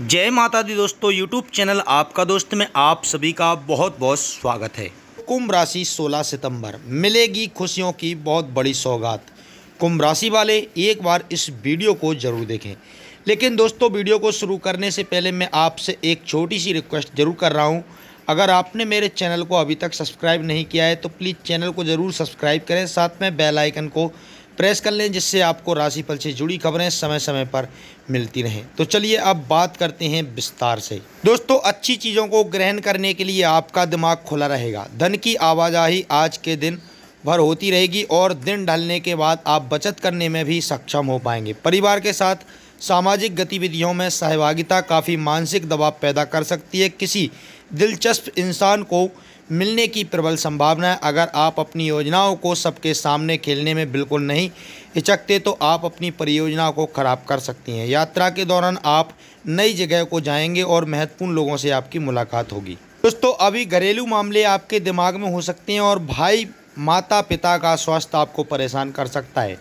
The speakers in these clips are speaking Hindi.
जय माता दी दोस्तों यूट्यूब चैनल आपका दोस्त में आप सभी का बहुत बहुत स्वागत है कुंभ राशि 16 सितंबर मिलेगी खुशियों की बहुत बड़ी सौगात कुंभ राशि वाले एक बार इस वीडियो को ज़रूर देखें लेकिन दोस्तों वीडियो को शुरू करने से पहले मैं आपसे एक छोटी सी रिक्वेस्ट ज़रूर कर रहा हूँ अगर आपने मेरे चैनल को अभी तक सब्सक्राइब नहीं किया है तो प्लीज़ चैनल को ज़रूर सब्सक्राइब करें साथ में बेलाइकन को प्रेस कर लें जिससे आपको राशिफल से जुड़ी खबरें समय समय पर मिलती रहें तो चलिए अब बात करते हैं विस्तार से दोस्तों अच्छी चीज़ों को ग्रहण करने के लिए आपका दिमाग खुला रहेगा धन की आवाजाही आज के दिन भर होती रहेगी और दिन ढलने के बाद आप बचत करने में भी सक्षम हो पाएंगे परिवार के साथ सामाजिक गतिविधियों में सहभागिता काफ़ी मानसिक दबाव पैदा कर सकती है किसी दिलचस्प इंसान को मिलने की प्रबल संभावना है अगर आप अपनी योजनाओं को सबके सामने खेलने में बिल्कुल नहीं हिचकते तो आप अपनी परियोजना को खराब कर सकती हैं यात्रा के दौरान आप नई जगह को जाएंगे और महत्वपूर्ण लोगों से आपकी मुलाकात होगी दोस्तों अभी घरेलू मामले आपके दिमाग में हो सकते हैं और भाई माता पिता का स्वास्थ्य आपको परेशान कर सकता है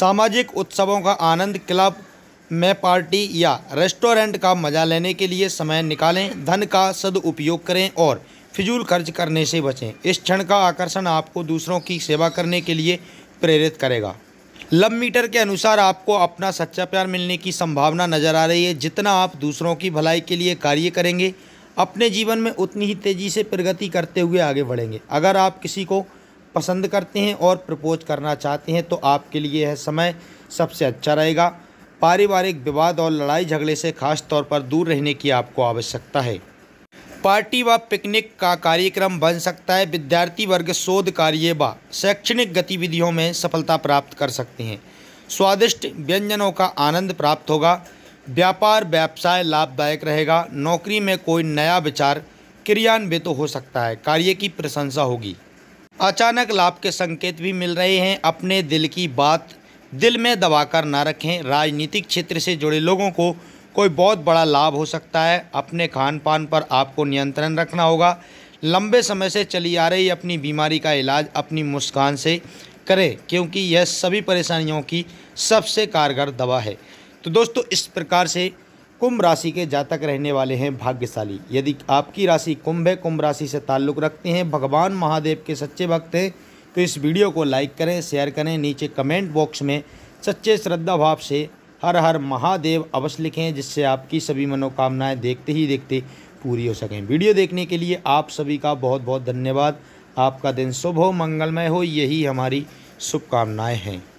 सामाजिक उत्सवों का आनंद क्लब में पार्टी या रेस्टोरेंट का मजा लेने के लिए समय निकालें धन का सदुपयोग करें और फिजूल खर्च करने से बचें इस क्षण का आकर्षण आपको दूसरों की सेवा करने के लिए प्रेरित करेगा लव मीटर के अनुसार आपको अपना सच्चा प्यार मिलने की संभावना नज़र आ रही है जितना आप दूसरों की भलाई के लिए कार्य करेंगे अपने जीवन में उतनी ही तेज़ी से प्रगति करते हुए आगे बढ़ेंगे अगर आप किसी को पसंद करते हैं और प्रपोज करना चाहते हैं तो आपके लिए यह समय सबसे अच्छा रहेगा पारिवारिक विवाद और लड़ाई झगड़े से खास तौर पर दूर रहने की आपको आवश्यकता है पार्टी व पिकनिक का कार्यक्रम बन सकता है विद्यार्थी वर्ग शोध कार्य व शैक्षणिक गतिविधियों में सफलता प्राप्त कर सकते हैं स्वादिष्ट व्यंजनों का आनंद प्राप्त होगा व्यापार व्यवसाय लाभदायक रहेगा नौकरी में कोई नया विचार क्रियान्वित तो हो सकता है कार्य की प्रशंसा होगी अचानक लाभ के संकेत भी मिल रहे हैं अपने दिल की बात दिल में दबाकर ना रखें राजनीतिक क्षेत्र से जुड़े लोगों को कोई बहुत बड़ा लाभ हो सकता है अपने खान पान पर आपको नियंत्रण रखना होगा लंबे समय से चली आ रही अपनी बीमारी का इलाज अपनी मुस्कान से करें क्योंकि यह सभी परेशानियों की सबसे कारगर दवा है तो दोस्तों इस प्रकार से कुंभ राशि के जातक रहने वाले हैं भाग्यशाली यदि आपकी राशि कुंभ है कुंभ राशि से ताल्लुक़ रखते हैं भगवान महादेव के सच्चे भक्त हैं तो इस वीडियो को लाइक करें शेयर करें नीचे कमेंट बॉक्स में सच्चे श्रद्धा भाव से हर हर महादेव अवश्य लिखें जिससे आपकी सभी मनोकामनाएं देखते ही देखते पूरी हो सकें वीडियो देखने के लिए आप सभी का बहुत बहुत धन्यवाद आपका दिन शुभ हो मंगलमय हो यही हमारी शुभकामनाएँ हैं